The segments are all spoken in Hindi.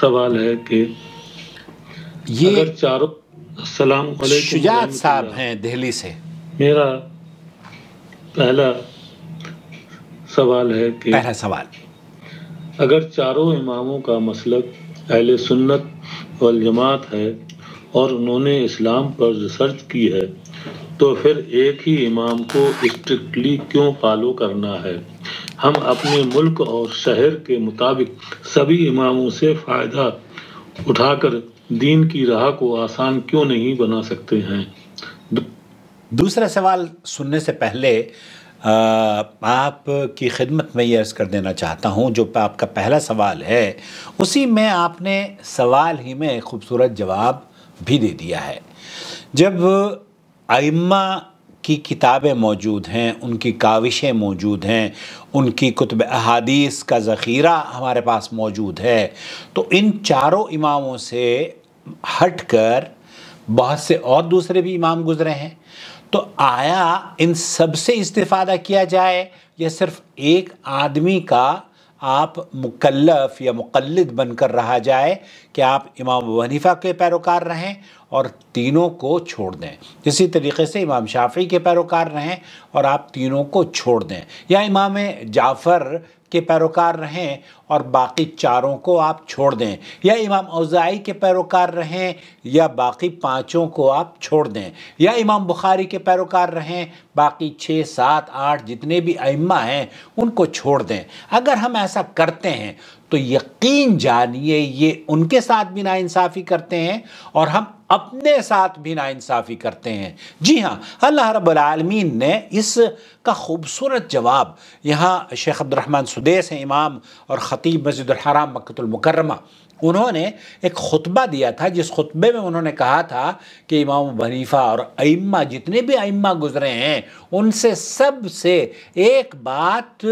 सवाल है कि ये अगर चारों सलाम शुजात साहब हैं दिल्ली से मेरा पहला सवाल है कि पहला सवाल अगर चारों इमामों का मसलक अहल सुन्नत वल जमात है और उन्होंने इस्लाम पर रिसर्च की है तो फिर एक ही इमाम को स्ट्रिक्टली क्यों फॉलो करना है हम अपने मुल्क और शहर के मुताबिक सभी इमामों से फ़ायदा उठाकर दीन की राह को आसान क्यों नहीं बना सकते हैं दूसरा सवाल सुनने से पहले आप की खिदमत में ये अर्ज़ कर देना चाहता हूँ जो आपका पहला सवाल है उसी में आपने सवाल ही में खूबसूरत जवाब भी दे दिया है जब आइम्मा की किताबें मौजूद हैं उनकी काविशें मौजूद हैं उनकी कुतब अहादीस का ज़ख़ीरा हमारे पास मौजूद है तो इन चारों इमामों से हट कर बहुत से और दूसरे भी इमाम गुज़रे हैं तो आया इन सब से इस्तेफ़ादा किया जाए या सिर्फ़ एक आदमी का आप मुकल्लफ या मुकलद बनकर रहा जाए कि आप इमाम वनीफा के पैरोकार रहें और तीनों को छोड़ दें इसी तरीके से इमाम शाफी के पैरोकार रहें और आप तीनों को छोड़ दें या इमाम जाफ़र के पैरोकार रहें और बाकी चारों को आप छोड़ दें या इमाम अवज़ाई के पैरोकार रहें या बाकी पाँचों को आप छोड़ दें या इमाम बुखारी के पैरोकार रहें बाकी छः सात आठ जितने भी अम्मा हैं उनको छोड़ दें अगर हम ऐसा करते हैं तो यकीन जानिए ये उनके साथ भी नाानसाफ़ी करते हैं और हम अपने साथ भी नाइंसाफ़ी करते हैं जी हाँ अल्लाह रबालमीन ने इस का खूबसूरत जवाब यहाँ शेख अब्दुलरहमान सुदेस हैं इमाम और ख़तीब मस्जिद हराम मक्तुलमकरमा उन्होंने एक खुतबा दिया था जिस खुतबे में उन्होंने कहा था कि इमाम भनीफा और अइम्मा जितने भी अइम्मा गुजरे हैं उनसे सबसे एक बात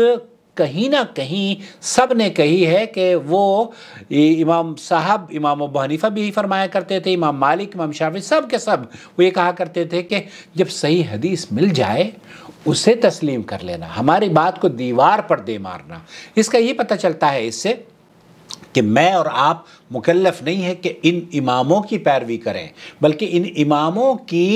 कहीं ना कहीं सब ने कही है कि वो इमाम साहब इमाम अब हनीफा भी फरमाया करते थे इमाम मालिक इमाम शाफी सब के सब वो ये कहा करते थे कि जब सही हदीस मिल जाए उसे तस्लीम कर लेना हमारी बात को दीवार पर दे मारना इसका ये पता चलता है इससे कि मैं और आप मुकल्लफ नहीं है कि इन इमामों की पैरवी करें बल्कि इन इमामों की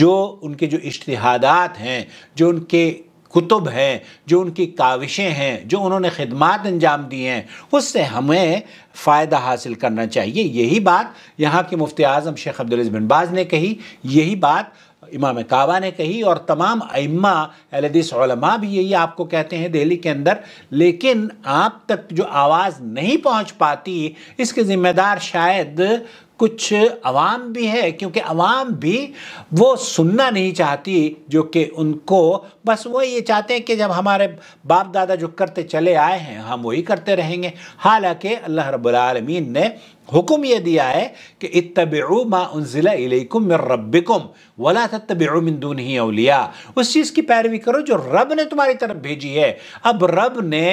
जो उनके जो इश्तहादात हैं जो उनके कुतुब हैं जो उनकी काविशें हैं जो उन्होंने खदमात अंजाम दिए हैं उससे हमें फ़ायदा हासिल करना चाहिए यही बात यहाँ के मुफ्ती आज़म शेख अब्दुल बिन बाज़ ने कही यही बात इमाम काबा ने कही और तमाम अम्मा अलदिसमा भी यही आपको कहते हैं दिल्ली के अंदर लेकिन आप तक जो आवाज़ नहीं पहुँच पाती इसके ज़िम्मेदार शायद कुछ अवाम भी है क्योंकि अवाम भी वो सुनना नहीं चाहती जो कि उनको बस वो ये चाहते हैं कि जब हमारे बाप दादा जो करते चले आए हैं हम वही करते रहेंगे हालांकि अल्लाह रबालमीन ने हुक्म ये दिया है कि इतबू माउनज़िलाकुम रब्बिकुम वला तबून ही अलिया उस चीज़ की पैरवी करो जो रब ने तुम्हारी तरफ भेजी है अब रब ने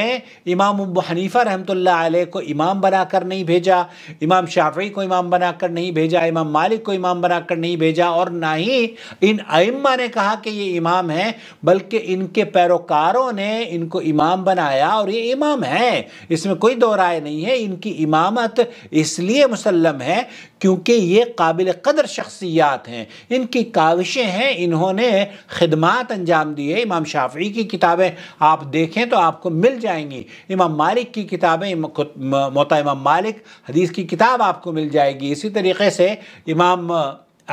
इमाम अब हनीफ़ा रहमत को इमाम बनाकर नहीं भेजा इमाम शाफी को इमाम बनाकर नहीं भेजा इमाम मालिक को इमाम बनाकर नहीं भेजा और ना ही इन अम्मा ने कहा कि ये इमाम हैं बल्कि बल्कि इनके पैरोकारों ने इनको इमाम बनाया और ये इमाम हैं इसमें कोई दो राय नहीं है इनकी इमामत इसलिए मुसलम है क्योंकि ये काबिल कदर शख्सियात हैं इनकी काविशें हैं इन्होंने खदमात अंजाम दी है इमाम शाफी की किताबें आप देखें तो आपको मिल जाएंगी इमाम मालिक की किताबें मोता इमाम मालिक हदीस की किताब आपको मिल जाएगी इसी तरीके से इमाम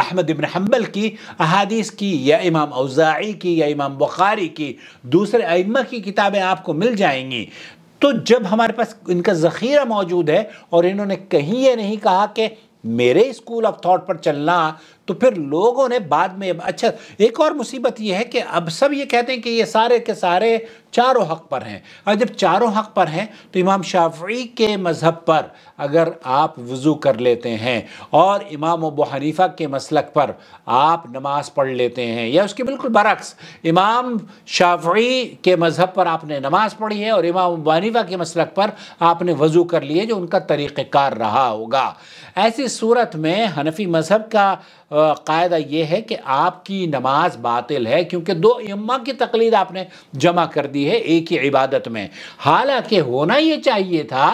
अहमद इबन हम्बल की अहादीस की या इमाम अवज़ाई की या इमाम बुखारी की दूसरे अम्मा की किताबें आपको मिल जाएंगी तो जब हमारे पास इनका ज़ख़ीरा मौजूद है और इन्होंने कहीं ये नहीं कहा कि मेरे स्कूल ऑफ थॉट पर चलना तो फिर लोगों ने बाद में अच्छा एक और मुसीबत यह है कि अब सब ये कहते हैं कि ये सारे के सारे चारों हक पर हैं और जब चारों हक पर हैं तो इमाम शाफी के मज़हब पर अगर आप वज़ू कर लेते हैं और इमाम अबू हनीफ़ा के मसलक पर आप नमाज पढ़ लेते हैं या उसके बिल्कुल बरक्स इमाम शाफी के मज़हब पर आपने नमाज पढ़ी है और इमाम अबू हनीफ़ा के मसलक पर आपने वज़ू कर लिए जो उनका तरीक़ार रहा होगा ऐसी सूरत में हनफी मज़हब का कायदा ये है कि आपकी नमाज बातिल है क्योंकि दो इम्मा की तकलीद आपने जमा कर दी है एक ही इबादत में हालांकि होना ये चाहिए था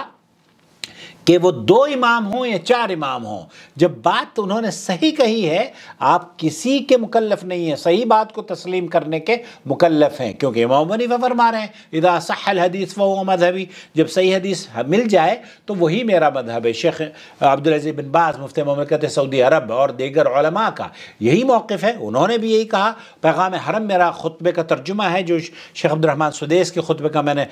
कि वो दो इमाम हों या चार इमाम हों जब बात तो उन्होंने सही कही है आप किसी के मुकल्लफ नहीं है सही बात को तस्लीम करने के मुकल्लफ हैं क्योंकि इमाम हनीफा फरमा हैं इदा सहल हदीस व मजहबी जब सही हदीस मिल जाए तो वही मेरा मजहब है शेख अब्दुलज़ीब बिन बाज मुफ्त ममलकत सऊदी अरब और देगर ओलमा का यही मौक़ है उन्होंने भी यही कहा पैगाम हरम मेरा खुतबे का तर्जुमा है जो शेख अब्दुलरहमान सुदेश के खुतबे का मैंने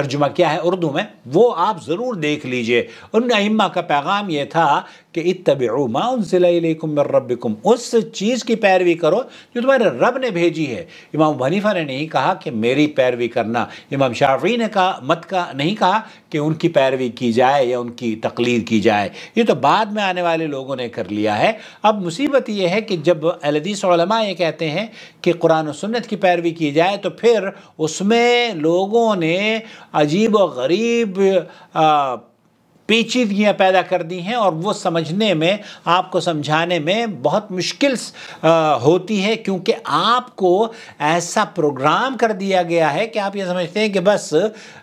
तर्जुमा किया है उर्दू में वो आप ज़रूर देख लीजिए उन अम्मा का पैगाम यह था कि इतबा उनसिलकुम उस चीज़ की पैरवी करो जो तुम्हारे रब ने भेजी है इमाम वनीफ़ा ने नहीं कहा कि मेरी पैरवी करना इमाम शाफी ने कहा मत का नहीं कहा कि उनकी पैरवी की जाए या उनकी तकलीर की जाए ये तो बाद में आने वाले लोगों ने कर लिया है अब मुसीबत यह है कि जब अलदीसमा ये कहते हैं कि कुरान सन्नत की पैरवी की जाए तो फिर उसमें लोगों ने अजीब व गरीब पेचीदगियाँ पैदा कर दी हैं और वो समझने में आपको समझाने में बहुत मुश्किल होती है क्योंकि आपको ऐसा प्रोग्राम कर दिया गया है कि आप ये समझते हैं कि बस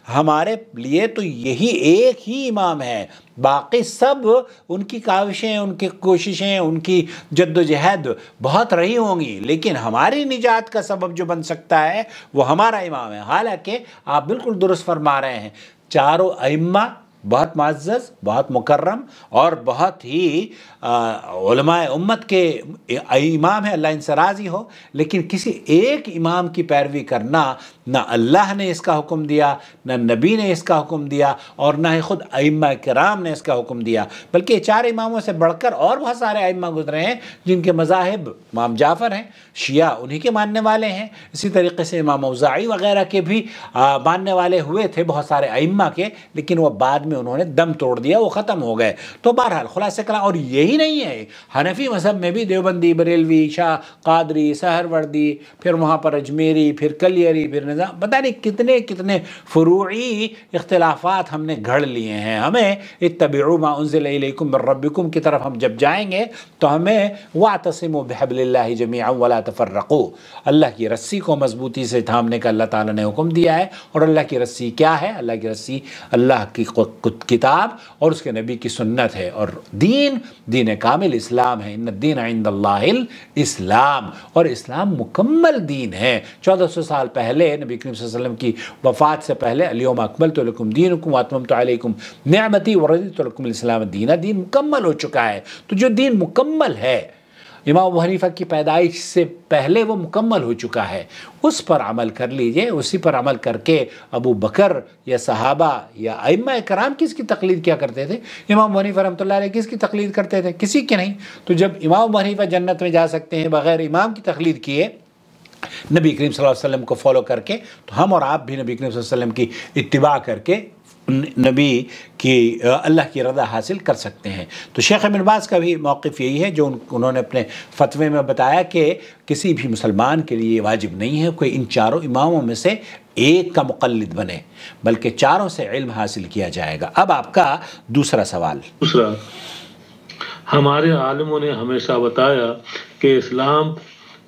हमारे लिए तो यही एक ही इमाम है बाकी सब उनकी काविशें उनकी कोशिशें उनकी जद्दोजहद बहुत रही होंगी लेकिन हमारी निजात का सबब जो बन सकता है वो हमारा इमाम है हालांकि आप बिल्कुल दुरुस्त फरमा रहे हैं चारों अम्मा बहुत मज्ज़ बहुत मुकर्रम और बहुत ही उम्मत के इमाम है अल्लाह इनसे राज़ी हो लेकिन किसी एक इमाम की पैरवी करना ना अल्लाह ने इसका हुक्म दिया ना नबी ने इसका हुक्म दिया और ना ही ख़ुद अम्मा कराम ने इसका हुक्म दिया बल्कि चार इमामों से बढ़कर और बहुत सारे अम्मा गुजरे हैं जिनके मजाहब इमाम जाफ़र हैं शिया उन्हीं के मानने वाले हैं इसी तरीके से इमाम उज़ाई वगैरह के भी आ, मानने वाले हुए थे बहुत सारे अम्मा के लेकिन वह बाद में उन्होंने दम तोड़ दिया वो ख़त्म हो गए तो बहरहाल खुलासे कला और यही नहीं है हनफी मजहब में भी देवबंदी बरेलवी शाह कादरी सहरवर्दी फिर वहाँ पर अजमेरी फिर कलियरी फिर निज़ाम पता नहीं कितने कितने फ़रूी इख्तलाफात हमने घड़ लिए हैं हमें इतबीमा उनज़िलकुम की तरफ हम जब जाएँगे तो हमें वा तसम बहबल्ला जमिया वाला तफर्रको अल्लाह की रस्सी को मजबूती से थामने का अल्लाह ताला ने हुक्म दिया है और अल्लाह की रस्सी क्या है अल्लाह की रस्सी अल्लाह की किताब और उसके नबी की सुन्नत है और दीन दीन कामिल इस्लाम है इन दीन आइंद इस्लाम और इस्लाम मुकम्मल दीन है चौदह सौ साल पहले नबी करीम वसल्लम की वफ़ात से पहले अलियम अकमल तो दीन हुकुम तो न्यामती वरदी तो इस्लाम दीना दीन मुकम्मल हो चुका है तो जो दीन मुकम्मल है इमाम अबू हनीफा की पैदाइश से पहले वो मुकम्मल हो चुका है उस पर अमल कर लीजिए उसी पर अमल करके अबू बकर या सहाबा या अम्मा कराम किसकी तकलीद क्या करते थे इमाम हनीफा रमत किसकी तकलीद करते थे किसी के नहीं तो जब इमाम हनीफा जन्नत में जा सकते हैं बग़ैर इमाम की तकलीद किए नबी करीम वसल्लम को फॉलो करके तो हम और आप भी नबी करीम वसल्लम की इतबा करके नबी की अल्लाह की रदा हासिल कर सकते हैं तो शेख अमिन का भी मौक़ यही है जो उन्होंने अपने फतवे में बताया कि किसी भी मुसलमान के लिए वाजिब नहीं है कोई इन चारों इमामों में से एक का मुकलद बने बल्कि चारों से इल्म हासिल किया जाएगा अब आपका दूसरा सवाल दूसरा हमारे आलमों ने हमेशा बताया कि इस्लाम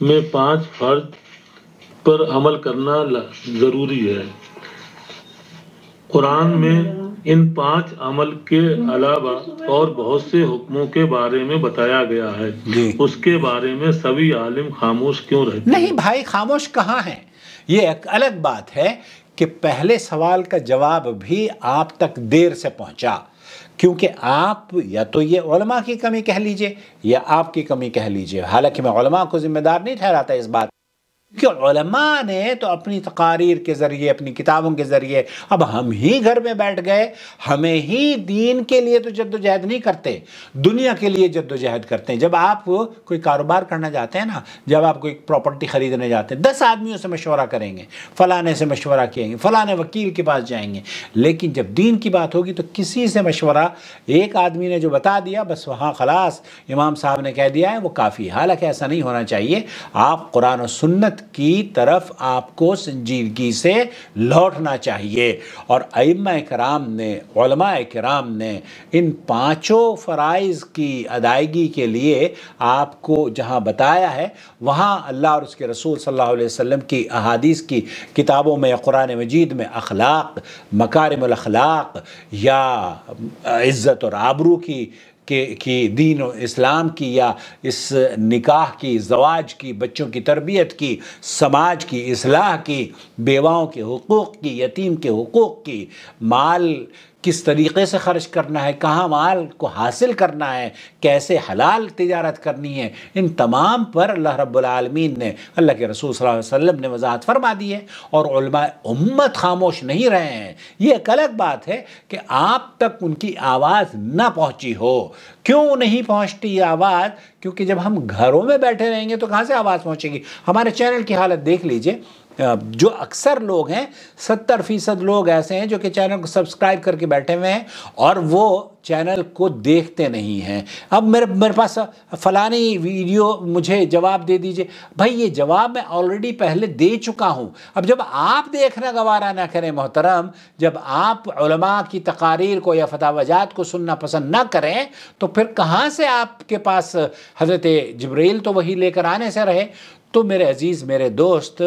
में पाँच फर्ज पर अमल करना ज़रूरी है कुरान में इन पांच अमल के अलावा और बहुत से हुक्मों के बारे में बताया गया है उसके बारे में सभी आलिम खामोश क्यों रहते नहीं भाई खामोश कहाँ है ये एक अलग बात है कि पहले सवाल का जवाब भी आप तक देर से पहुंचा क्योंकि आप या तो ये की कमी कह लीजिए या आपकी कमी कह लीजिए हालांकि मैं को जिम्मेदार नहीं ठहराता इस बात क्योंकि ने तो अपनी तकारीर के ज़रिए अपनी किताबों के ज़रिए अब हम ही घर में बैठ गए हमें ही दीन के लिए तो जद्दोजहद नहीं करते दुनिया के लिए जद्दोजहद करते हैं जब आप कोई कारोबार करना चाहते हैं ना जब आप कोई प्रॉपर्टी ख़रीदने जाते हैं दस आदमियों से मशवरा करेंगे फ़लाने से मशवरा किएंगे फ़लाने वकील के पास जाएंगे लेकिन जब दीन की बात होगी तो किसी से मशवरा एक आदमी ने जो बता दिया बस वहाँ खलास इमाम साहब ने कह दिया है वो काफ़ी हालांकि ऐसा नहीं होना चाहिए आप कुरान और सुन्नत की तरफ आपको संजीदगी से लौटना चाहिए और अम्मा कराम ने कराम ने इन पाँचों फ़रज़ की अदायगी के लिए आपको जहाँ बताया है वहाँ अल्लाह और उसके रसूल सल्लल्लाहु अलैहि वसल्लम की अहादीस की किताबों में कुरान मजीद में अखलाक मकारमलखलाक या इज़्ज़त और आबरू की के की दीन इस्लाम की या इस निकाह की जवाज की बच्चों की तरबियत की समाज की इसलाह की बेवाओं के हकूक़ की यतीम के हकूक़ की माल किस तरीके से ख़र्च करना है कहाँ माल को हासिल करना है कैसे हलाल तजारत करनी है इन तमाम पर अल्लाह रब्लमीन ने अल्लाह के रसूल वसम ने वजाहत फरमा दी है और उम्मत खामोश नहीं रहे हैं ये एक अलग बात है कि आप तक उनकी आवाज़ ना पहुँची हो क्यों नहीं पहुँचती आवाज़ क्योंकि जब हम घरों में बैठे रहेंगे तो कहाँ से आवाज़ पहुँचेगी हमारे चैनल की हालत देख लीजिए जो अक्सर लोग हैं सत्तर फीसद लोग ऐसे हैं जो कि चैनल को सब्सक्राइब करके बैठे हुए हैं और वो चैनल को देखते नहीं हैं अब मेरे मेरे पास फलानी वीडियो मुझे जवाब दे दीजिए भाई ये जवाब मैं ऑलरेडी पहले दे चुका हूँ अब जब आप देखना गवारा ना करें मोहतरम जब आप की तकारीर को या फतावजात को सुनना पसंद ना करें तो फिर कहाँ से आपके पास हज़रत जबरील तो वही लेकर आने से रहे तो मेरे अजीज़ मेरे दोस्त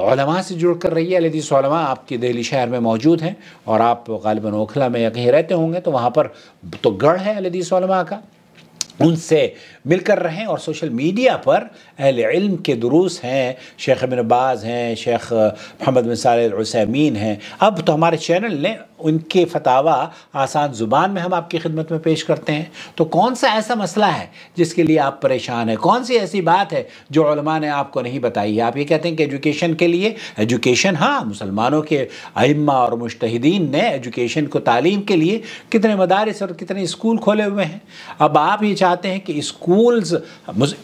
उलमा से जुड़ कर रही है लदीस उलमा आपके दिल्ली शहर में मौजूद हैं और आप गालिबा ओखला में या कहीं रहते होंगे तो वहाँ पर तो गढ़ है लदीस का उनसे मिलकर रहें और सोशल मीडिया पर अहल इल्म के दुरूस हैं शेख अमिनबाज हैं शेख मोहम्मद बिन हैं अब तो हमारे चैनल ने उनके फतावा आसान ज़ुबान में हम आपकी खिदमत में पेश करते हैं तो कौन सा ऐसा मसला है जिसके लिए आप परेशान हैं कौन सी ऐसी बात है जो उलमा ने आपको नहीं बताई है आप ये कहते हैं कि एजुकेशन के लिए एजुकेशन हाँ मुसलमानों के अम्मा और मुश्तिन ने एजुकेशन को तालीम के लिए कितने मदारस और कितने स्कूल खोले हुए हैं अब आप ये चाहते हैं कि स्कूल्स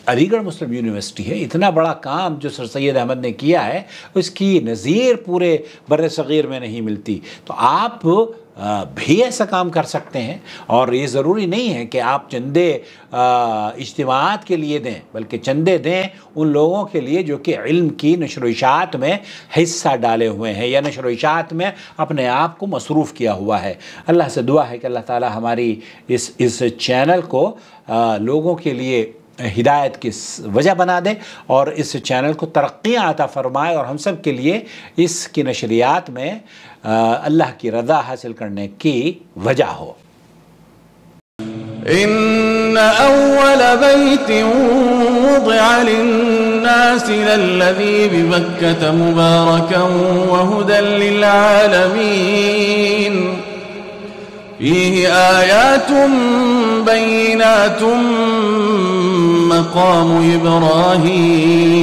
अलीगढ़ मुस्लिम यूनिवर्सिटी है इतना बड़ा काम जो सर सैद अहमद ने किया है उसकी नज़ीर पूरे बर सग़ीर में नहीं मिलती तो आप भी ऐसा काम कर सकते हैं और ये ज़रूरी नहीं है कि आप चंदे इज्तम के लिए दें बल्कि चंदे दें उन लोगों के लिए जो कि इल्म की नशरशात में हिस्सा डाले हुए हैं या नशरशात में अपने आप को मसरूफ़ किया हुआ है अल्लाह से दुआ है कि अल्लाह ताला हमारी इस इस चैनल को आ, लोगों के लिए हिदायत की वजह बना दे और इस चैनल को तरक्की आता फरमाए और हम सब के लिए इसकी नशरियात में अल्लाह की रजा हासिल करने की वजह हो إن أول بيت وضع للناس للذي ببكة مباركا وهدى للعالمين فيه آيات بينات مقام إبراهيم